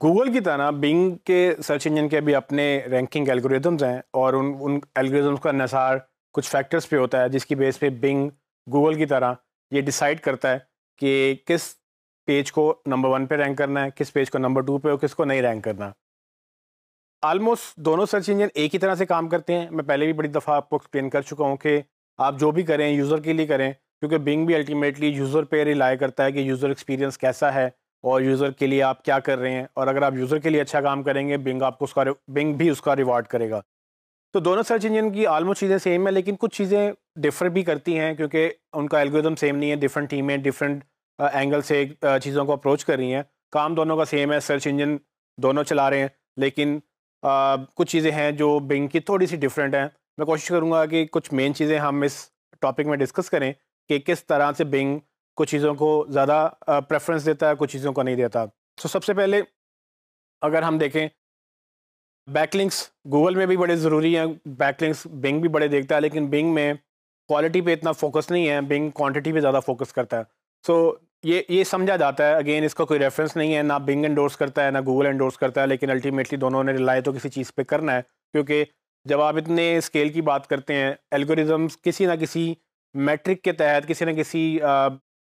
Google की तरह Bing के सर्च इंजन के भी अपने रैंकिंग एल्गोरिदम्स हैं और उन उन एल्गोरिदम्स का नसार कुछ फैक्टर्स पे होता है जिसकी बेस पे बिंग गूगल की तरह ये डिसाइड करता है कि किस पेज को नंबर वन पे रैंक करना है किस पेज को नंबर टू पे और किसको नहीं रैंक करना आलमोस्ट दोनों सर्च इंजन एक ही तरह से काम करते हैं मैं पहले भी बड़ी दफ़ा आपको एक्सप्लेन कर चुका हूँ कि आप जो भी करें यूज़र के लिए करें क्योंकि बिंग भी अल्टीमेटली यूज़र पे रिलाई करता है कि यूज़र एक्सपीरियंस कैसा है और यूज़र के लिए आप क्या कर रहे हैं और अगर आप यूज़र के लिए अच्छा काम करेंगे बिंग आपको उसका बिंग भी उसका रिवॉर्ड करेगा तो दोनों सर्च इंजन की आलमोस्ट चीज़ें सेम है लेकिन कुछ चीज़ें डिफ़र भी करती हैं क्योंकि उनका एल्गोरिदम सेम नहीं है डिफरेंट टीमें डिफरेंट एंगल से चीज़ों को अप्रोच कर रही हैं काम दोनों का सेम है सर्च इंजन दोनों चला रहे हैं लेकिन आ, कुछ चीज़ें हैं जो बिंग की थोड़ी सी डिफरेंट हैं मैं कोशिश करूँगा कि कुछ मेन चीज़ें हम इस टॉपिक में डिस्कस करें कि किस तरह से बिंग कुछ चीज़ों को ज़्यादा प्रेफरेंस देता है कुछ चीज़ों को नहीं देता तो सबसे पहले अगर हम देखें बैकलिंक्स गूगल में भी बड़े ज़रूरी हैं बैकलिंक्स बिंग भी बड़े देखता है लेकिन बिंग में क्वालिटी पे इतना फोकस नहीं है बिंग क्वांटिटी पे ज़्यादा फोकस करता है सो so, ये ये समझा जाता है अगेन इसका कोई रेफरेंस नहीं है ना बिंग एंडोर्स करता है ना गूगल एंडोर्स करता है लेकिन अल्टीमेटली दोनों ने रिलाई तो किसी चीज़ पे करना है क्योंकि जब आप इतने स्केल की बात करते हैं एल्गोरिज़म्स किसी ना किसी मैट्रिक के तहत किसी ना किसी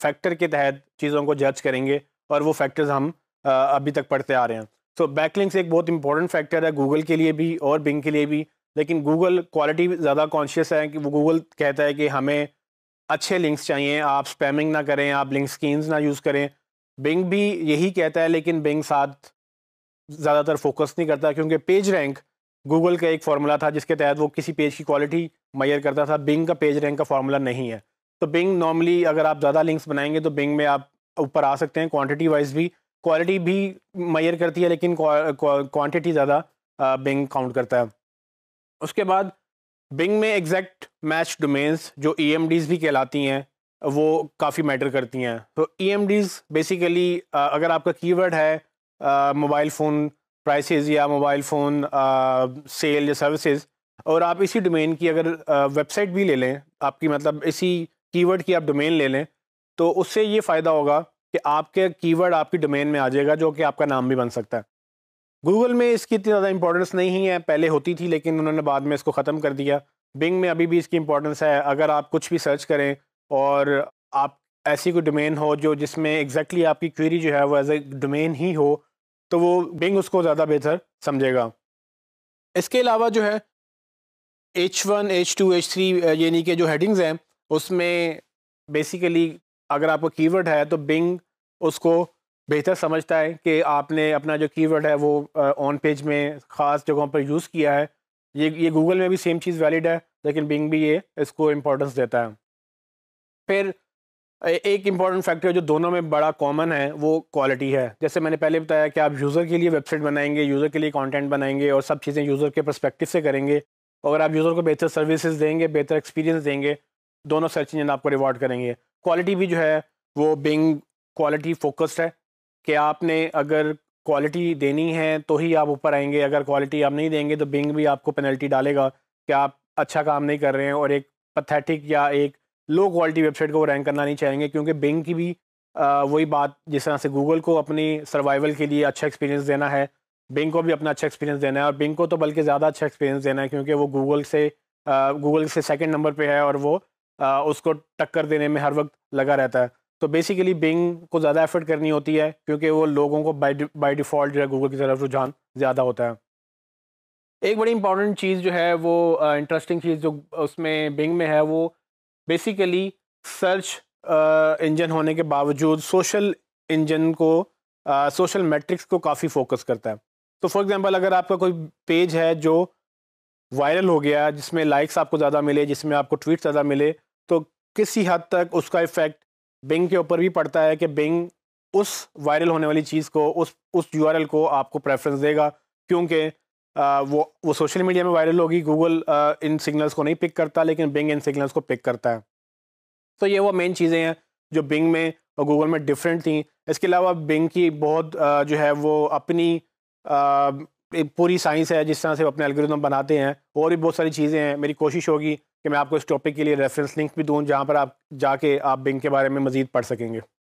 फैक्टर के तहत चीज़ों को जज करेंगे और वो फैक्टर्स हम आ, अभी तक पढ़ते आ रहे हैं सो so, बैकलिंग्स एक बहुत इंपॉर्टेंट फैक्टर है गूगल के लिए भी और बिंग के लिए भी लेकिन गूगल क्वालिटी ज़्यादा कॉन्शियस है कि वो गूगल कहता है कि हमें अच्छे लिंक्स चाहिए आप स्पैमिंग ना करें आप लिंक स्कीम्स ना यूज़ करें बिंग भी यही कहता है लेकिन बिंग साथ ज़्यादातर फोकस नहीं करता क्योंकि पेज रैंक गूगल का एक फार्मूला था जिसके तहत वो किसी पेज की क्वालिटी मैयर करता था बिंग का पेज रैंक का फार्मूला नहीं है तो बिंग नॉर्मली अगर आप ज़्यादा लिंक्स बनाएंगे तो बिंग में आप ऊपर आ सकते हैं क्वांटिटी वाइज भी क्वालिटी भी मैयर करती है लेकिन क्वांटिटी ज़्यादा बिंग काउंट करता है उसके बाद बिंग में एग्जैक्ट मैच डोमेन्स जो ई e भी कहलाती हैं वो काफ़ी मैटर करती हैं तो ई e बेसिकली अगर आपका कीवर्ड है मोबाइल फ़ोन प्राइसेस या मोबाइल फ़ोन सेल या सर्विसेज और आप इसी डोमेन की अगर वेबसाइट भी ले लें आपकी मतलब इसी कीवर्ड की आप डोमेन ले लें तो उससे ये फ़ायदा होगा कि आपके कीवर्ड आपकी डोमेन में आ जाएगा जो कि आपका नाम भी बन सकता है गूगल में इसकी इतनी ज़्यादा इंपॉर्टेंस नहीं है पहले होती थी लेकिन उन्होंने बाद में इसको ख़त्म कर दिया बिंग में अभी भी इसकी इंपॉर्टेंस है अगर आप कुछ भी सर्च करें और आप ऐसी कोई डोमेन हो जो जिसमें एग्जैक्टली exactly आपकी क्वेरी जो है वो एज ए डोमेन ही हो तो वो बिंग उसको ज़्यादा बेहतर समझेगा इसके अलावा जो है H one H two H three यानी कि जो हेडिंग्स हैं उसमें बेसिकली अगर आपका कीवर्ड है तो बिंग उसको बेहतर समझता है कि आपने अपना जो कीवर्ड है वो ऑन पेज में ख़ास जगहों पर यूज़ किया है ये ये गूगल में भी सेम चीज़ वैलिड है लेकिन बिंग भी ये इसको इम्पोर्टेंस देता है फिर एक इम्पॉर्टेंट फैक्टर जो दोनों में बड़ा कॉमन है वो क्वालिटी है जैसे मैंने पहले बताया कि आप यूज़र के लिए वेबसाइट बनाएंगे यूज़र के लिए कंटेंट बनाएंगे और सब चीज़ें यूज़र के परस्पेक्टिव से करेंगे अगर आप यूज़र को बेहतर सर्विसेज देंगे बेहतर एक्सपीरियंस देंगे दोनों सर्च इंजन आपको रिवॉर्ड करेंगे क्वालिटी भी जो है वो बिंग क्वालिटी फोकस्ड है कि आपने अगर क्वालिटी देनी है तो ही आप ऊपर आएंगे अगर क्वालिटी आप नहीं देंगे तो बिंग भी आपको पेनल्टी डालेगा कि आप अच्छा काम नहीं कर रहे हैं और एक पथेटिक या एक लो क्वालिटी वेबसाइट को रैंक करना नहीं चाहेंगे क्योंकि बिंग की भी वही बात जिस तरह से गूगल को अपनी सर्वाइवल के लिए अच्छा एक्सपीरियंस देना है बिंग को भी अपना अच्छा एक्सपीरियंस देना है और बिंग को तो बल्कि ज़्यादा अच्छा एक्सपीरियंस देना है क्योंकि वो गूगल से गूगल से सेकंड नंबर पे है और वो उसको टक्कर देने में हर वक्त लगा रहता है तो बेसिकली बिंग को ज़्यादा एफर्ट करनी होती है क्योंकि वो लोगों को बाई बाई डिफ़ॉल्ट जो है गूगल की तरफ रुझान ज़्यादा होता है एक बड़ी इंपॉर्टेंट चीज़ जो है वो इंटरेस्टिंग चीज़ जो उसमें बिंग में है वो बेसिकली सर्च इंजन होने के बावजूद सोशल इंजन को सोशल मैट्रिक्स को काफ़ी फोकस करता है तो फॉर एग्जांपल अगर आपका कोई पेज है जो वायरल हो गया जिसमें लाइक्स आपको ज़्यादा मिले जिसमें आपको ट्वीट ज़्यादा मिले तो किसी हद तक उसका इफ़ेक्ट बिंग के ऊपर भी पड़ता है कि बिंग उस वायरल होने वाली चीज़ को उस उस यू को आपको प्रेफरेंस देगा क्योंकि वो वो सोशल मीडिया में वायरल होगी गूगल इन सिग्नल्स को नहीं पिक करता लेकिन बिंग इन सिग्नल्स को पिक करता है तो ये वो मेन चीज़ें हैं जो बिंग में और गूगल में डिफरेंट थी इसके अलावा बिंग की बहुत जो है वो अपनी पूरी साइंस है जिस तरह से अपने एल्गोरिदम बनाते हैं और भी बहुत सारी चीज़ें हैं मेरी कोशिश होगी कि मैं आपको इस टॉपिक के लिए रेफरेंस लिंक भी दूँ जहाँ पर आप जाके आप बिंग के बारे में मज़ीद पढ़ सकेंगे